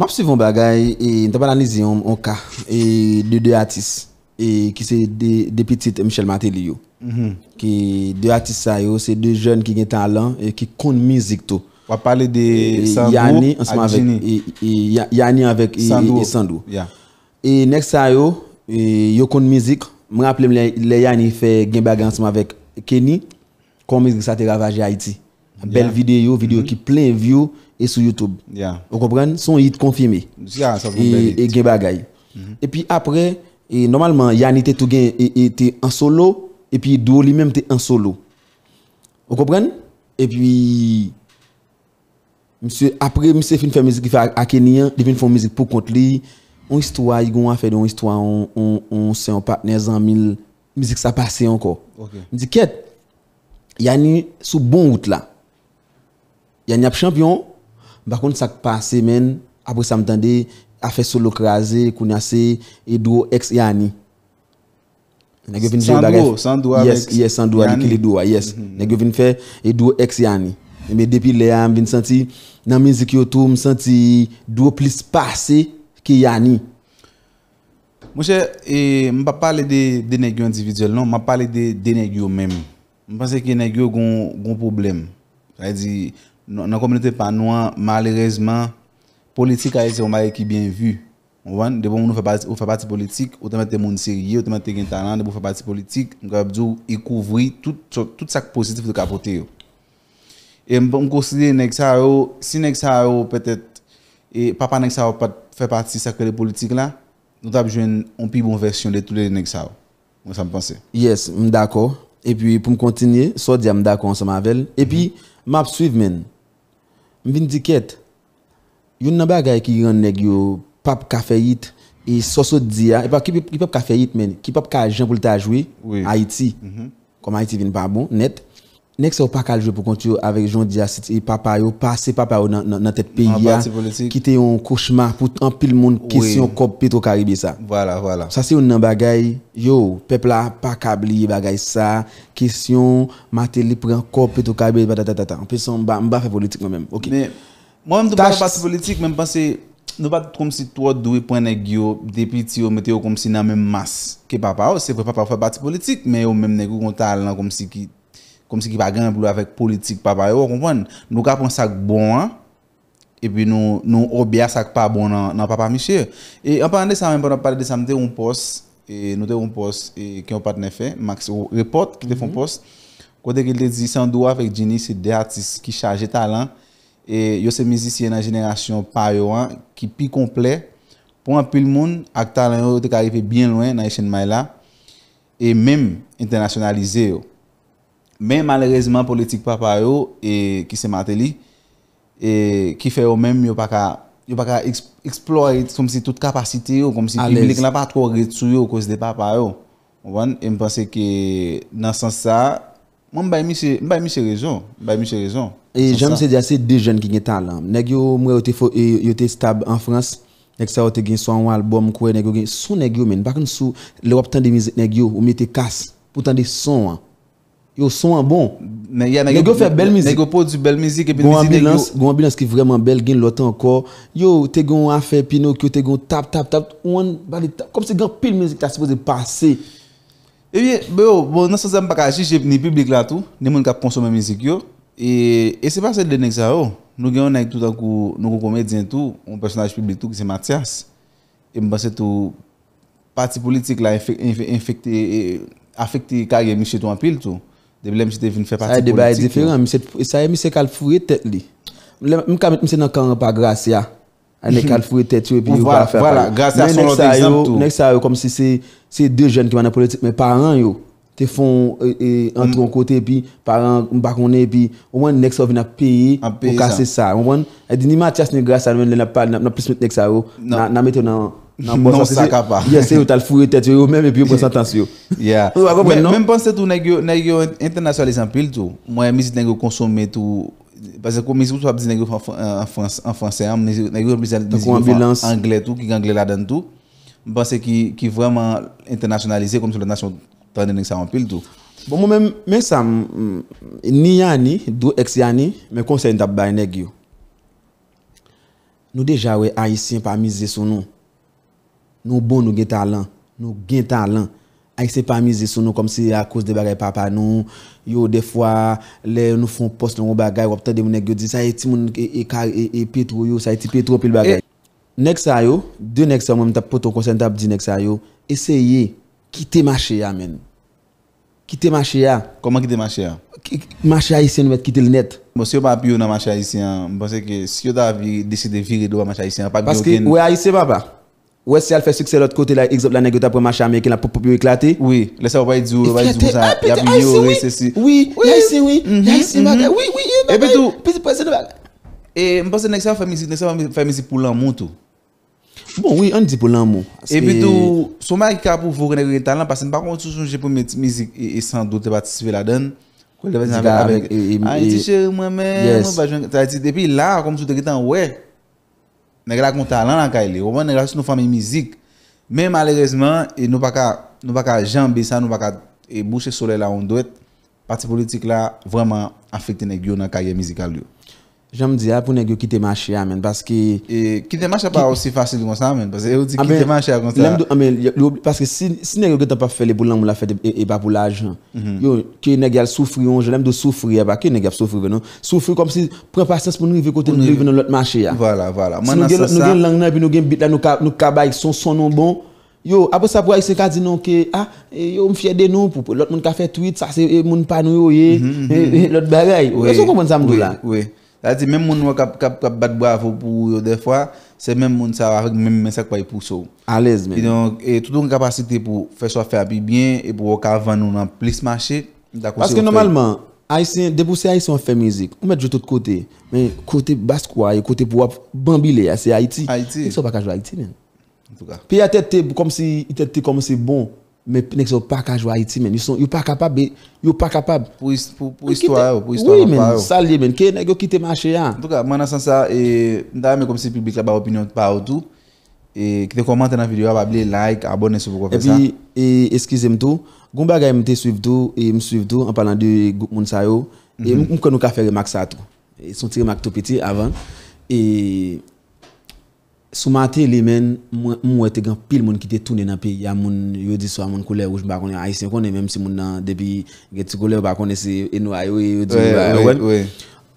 Mp ap sivon bagay, e, nta pala nizye yon ka, e, e, de de atis, mhm. ki se depitit Michel Mateliyo. De atis sayo, se de joun ki gen talan, ki koun mizik to. Wa pale de Sandou, Adjini. Yanni anvek Sandou. E nek sayo, yo koun mizik, mraplem le Yanni fe gen bagay anseman vek Kenny, kon mizik sa te ravajay Aiti. Belle vidéo, vidéo mm-hmm. qui plein view et sur YouTube. Vous comprenez Son hit confirmé. et mm-hmm. Et puis après, normalement, Yann était tout gain était en solo et puis Duo lui-même était en solo. Vous comprenez Et puis monsieur après monsieur fin faire musique fait à Kenya il fait une musique pour contre lui. On histoire, il a fait une histoire on on on c'est un partenaire en mille musique ça passait encore. je Me dit qu'est Yanni sous bon route là. Yanyap chanpyon, bakoun sak pase men apwe sa mtande a fe solo kraze kounase Edo X Yany. Sando, sando a vek Yany. Yes, sando a vek Edo X Yany. Eme depi le a, mwen senti nan mizik yo tou, mwen senti Edo plis pase ki Yany. Mwen se, mwen pa pale de negyo individual, non, mwen pale de negyo men. Mwen pase ki negyo goun problem. A di... dans la communauté panoua, malheureusement, politique a été qui bien vu. On voit, de bon, on fait partie, on fait politique, on met des gens sérieux, on met des talent, on fait partie politique, on va dire, il couvre tout, tout ça positif de capoter. Et on considère que ça, si ça peut-être, et papa nèg pas fait partie de les politique là, nous avons joué une plus bonne version de tous les nèg ça. Moi, ça me pense. Yes, d'accord. Et puis, pour continuer, soit je suis d'accord ensemble avec elle. Et puis, je mm -hmm. suis suivre, M vin diket, yon naba gay ki yon neg yon pap kafe yit e sosot diya, e pa ki pap kafe yit men, ki pap ka jen pou lita jwi, Haiti, mhm. kom Haiti vin babou, net, Nek se ou pa kal jwep wè pou kontyo avèk John Diasite E papa yow, pase papa yow nan tèt pe yè Kite yon kouchman pwout ampil moun kèsyon kob petro Karibè sa Sa se yon nan bagay yow, pepla pa kabli bagay sa Kèsyon mate li pren kob petro Karibè En pèson mba fè politik nanmèm Mwèm dèm dèm ou fè politik mèm panse Nou bati tròm si tòm dòwè pwèn negyo Depi ti yò, metè yò kom si nan mèm mas Kè papa yow, se fè papa fè politik Mè yon mèm negyo konta al nan kom si ki comme si qui pas avec politique papa yo nous avons un bon et puis nous nous obéir ça pas bon dans papa monsieur et en parlant de ça même on parler de ça on poste et nous avons un poste et qui ont partenaire fait Max report qui font mhm. poste côté qu'il dit sans avec Jenny c'est des artistes qui chargent talent et yo c'est musicien dans génération pa qui pi complet pour un le monde avec talent yo bien loin dans chaîne là et même internationalisé Men malerezman politik papa yo, e ki se mate li, e ki fe yo menm yo pa ka eksploit soum si tout kapasite yo, soum si publik la pa tro retsu yo kouz de papa yo. Mwen, e mpase ki nan sans sa, mwen mbay mi se rezon. E janm se de ase de jen ki nye talan. Negyo mwen yo te stab en Frans, negyo sa yo te gen sou anwal, bom kwe negyo gen, sou negyo men, bakan sou le wap tande mizik negyo, ou mwen te kas pou tande sou anwal. yo son en bon. Mais il y a des fait belle musique. Nego produit belle musique et puis ambulance, gon ambulance qui vraiment belle, Gagne l'autre encore. Yo, t'es gon a fait que t'es gon tap tap tap, on comme c'est gon pile musique t'as supposé passer. Eh bien, ben bon, bon, dans ce sens, je j'ai ni public là tout, ni monde qui consomme musique yo. Et, et c'est pas celle de Nexa yo. Nous gagnons avec tout à coup, nous comédiens tout, On personnage public tout qui c'est Mathias. Et je pense tout parti politique là infecté affecté carrière monsieur tout en pile tout. C'est c'était je venu faire partie ça, politique. Ça, est différent. Monsieur, ça, monsieur, c'est fourré tête, Je suis grâce, est hmm. tête, faire Voilà, grâce son exemple. comme si c'est deux jeunes qui la politique, mais parents, yo. Te euh, euh, entre hmm. un côté, puis parents, pas puis au moins, next, pour casser ça. grâce à n'a pas plus Non sa ka pa. Yes, se yo tal fure tet yo, yo mè mè biyo ponsantans yo. Ya. Mè mponsè tou nè gyo internationalize anpil tou. Mwen mizit nè gyo konsome tou. Pase kou mizit mponsame nè gyo an franse am, nè gyo mizit nè gyo an anglè tou, ki ganglè la dan tou. Mponsè ki vwèman internationalize konmè sou lè nasyon tòne nè gyo sa anpil tou. Bon mè mè mè sam, ni yani, dou eksi yani, mè konsè yon tap bay nè gyo. Nou deja wè haisyen pa mizit sou nou. Nou bon nou gen talan. Nou gen talan. Ayise pa mi zisou nou kom si a kous de bagay papa nou. Yo defwa le nou fon post nou bagay. Wap ta demone gyo di sa yi ti moun e, e, e, e petro yo. Sa yi ti petro pi l bagay. Eh. Nek sa yo, de nek sa yo mwen ta poton konsen ta ap di nek sa yo. Eseye, kite ma che ya men. Kite ma che ya. Koman kite ma che ya? Ma che a isen wet kite l net. Mwen se yo pa ap yon nan ma che a isen, mwen se ke si yo ta avi desi de vire do ba ma che a isen. Paske we a isen papa? Ouè si al fè sik se lòt kote la egzob la negweta pou mè mè chameyè ki la pou pou pou yon eklati? Oui. Lè se wè pa yi dzou, yè api yon. Yè api yon, yè yi si. Ouè yi si, ouè yi si, ouè yi si, ouè yi si. Ouè yi yi yè yè yè. E pè tou... Pè si pou yè se nou pa. E mpè se nekse wè fè mizi pou lan moun tou. Bon, ouè an di pou lan moun. E pè tou, sou mè akikapou pou renegwe talan, pasen pa kon tou sounje pou mè mizi, e san do te batisfe la den. Nèg la kon talent la carrière, ou Au nèg la nos familles musique. Mais malheureusement, et nous pas ka nous pas ka jambe ça, nous pas ka et boucher soleil là on doit parti politique là vraiment affecté nèg yo dans carrière musicale J'aime dire ah, pour qui quitter marché amen ah, parce que qui quitter marché pas aussi facile comme ça amen parce que dit ah, quitter ben, marché comme ça. Amen parce que si si nèg pas fait pour l'amour la fait et pas pour l'argent. Mhm. Yo que nèg souffrir on l'aime de souffrir pas que n'ego souffre non souffrir comme si prend patience pour nous arriver côté nous dans l'autre marché. Voilà voilà. Nous gagne langue puis nous gagne bit là nous nous cabaille son son non bon. Yo, après ça, pour Haïtien qui dit non, que, ah, eh, yo, me fier de nous, pour l'autre monde qui a fait tweet, ça, c'est, eh, monde pas nous, eh. mhm, mhm, l'autre bagaille. vous comprenez ça, là? Oui. Mèm moun wè kap bat bwa vò pou yo defwa, se mèm moun sa wè mèm mènsak wè pou sou. A lèz mè. E touton kapasite pou fè so fè api byen, e pou wè kalvan nou nan plis mâche. Pase normalman, debou se Haitian fè mizik, ou mèt jote kote, mè kote baskwa, kote pou wè bambile, a se Haiti. A Haiti. E sou bakaj wè Haiti mè. En tout ka. Pè ya tèd tè, kòm si, tèd tè kòm si bon. mais ils ne sont pas capables jouer à Haïti, ils sont pas capables. Ils sont pas capables. Pour, pour, pour histoire, pour histoire. Oui, mais ça, les gens qui ont quitté le marché. En tout cas, moi, dans ce sens, je suis comme si le public a opinion partout. Et qui te commente dans la vidéo, abonnez like, abonnez si vous pouvez faire ça. Et excusez-moi tout. Gon bagay me suivre tout et me suivre tout en parlant de groupe Mounsayo. Et je connais nous faire remarque ça tout. Ils sont tirés remarque tout petit avant. Et Sou matè li men, mwen wè te gen pil moun ki te tounen apè ya moun yò diswa moun kolè rouch bakonè a isen konè, mèm si moun nan depi geti kolè bakonè se enwa yò, yò diswa yò.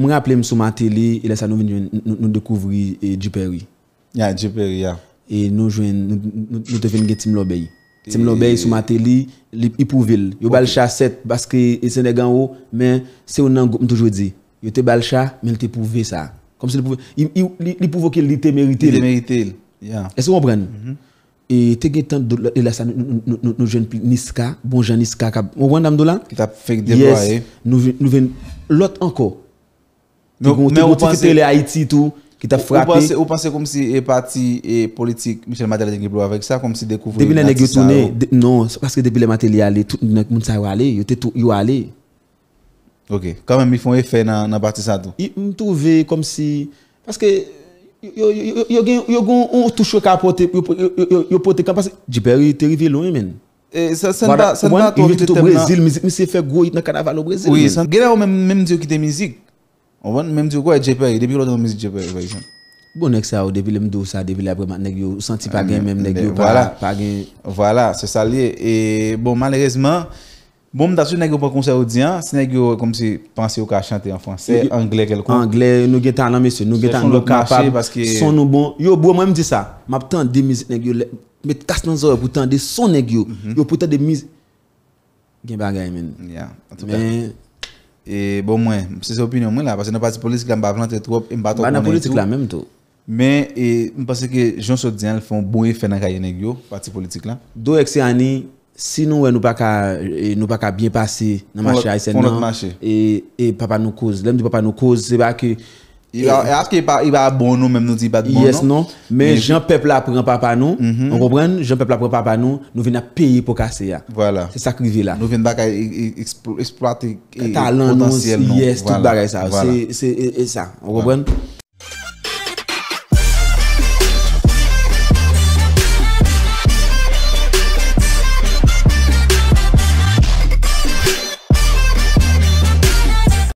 Mwen apè m sou matè li, ilè e sa nou vin jwen nou dekouvri e, djipèri. Ya, djipèri, ya. E nou jwen, nou te ven geti m lò bèy. E- ti m lò bèy, sou matè li, li ipou vil. Yò balcha set, baske e Senegal wè, men se yon nan gò, m toujwe di, yò te balcha, men te pou vil sa. Comme si il qu'il l'été mérité. L'été mérité, yeah. Est-ce que vous comprenez mm -hmm. Et tu tant de là ça nos jeunes Niska, bon Jean Niska, on voit Namdola qui t'a fait déployer. Nous nous l'autre encore. mais on pense les Haïti qui t'a frappé. Vous pensez comme si les parti et politique Michel Matel était avec ça comme si découvrir Depuis les négociations oh. non parce que depuis les Matel allé tout le monde ça allé, il était tout il allé. Ok, quand même, ils font effet dans la partie ça. Ils me trouvent comme si. Parce que. Ils touchent capoté. Ils comme parce que. est arrivé loin, Et ça, ça voilà, ça n'a au Brésil, c'est fait gros carnaval au Brésil. même, musique. même quoi, depuis musique Bon, Voilà, c'est ça. Et bon, malheureusement, Bon, m da sou nèk yo pa konser ou diyan, se nèk yo kom se panse yo ka chante yon fwansè, anglè kel kwa. Anglè, nou getan nan mesye, nou getan louk mapab, son nou bon. Yo, bou, mwen m di sa, map tan di mizi nèk yo, me tas nan zowe pou tan di son nèk yo, mhm. yo pou tan di mizi. Gen bagay men. Ya, an touk la. E, bon mwen, se se opinyon mwen la, pwase nou pati politik la mba vlan te trop, mba tok mwen nèk yo. Mba nan politik la mèm to. Men, m pwase ki, jons ou diyan, lifon, bou e fè nèk a yon nèk yo, pati politik la. si nous ne nous pas nous pas bien passer dans marché haïtien et et papa nous cause l'aime papa nous cause c'est pas que est-ce qu'il va bon nous même nous dit pas bon yes, non mais Jean peuple là prend papa nous mhm. on comprend Jean peuple là prend papa nous nous venons payer pour casser voilà c'est ça qui vit là nous venons pas e- e- exploiter talent potentiel yes tout bagage ça c'est c'est ça on comprend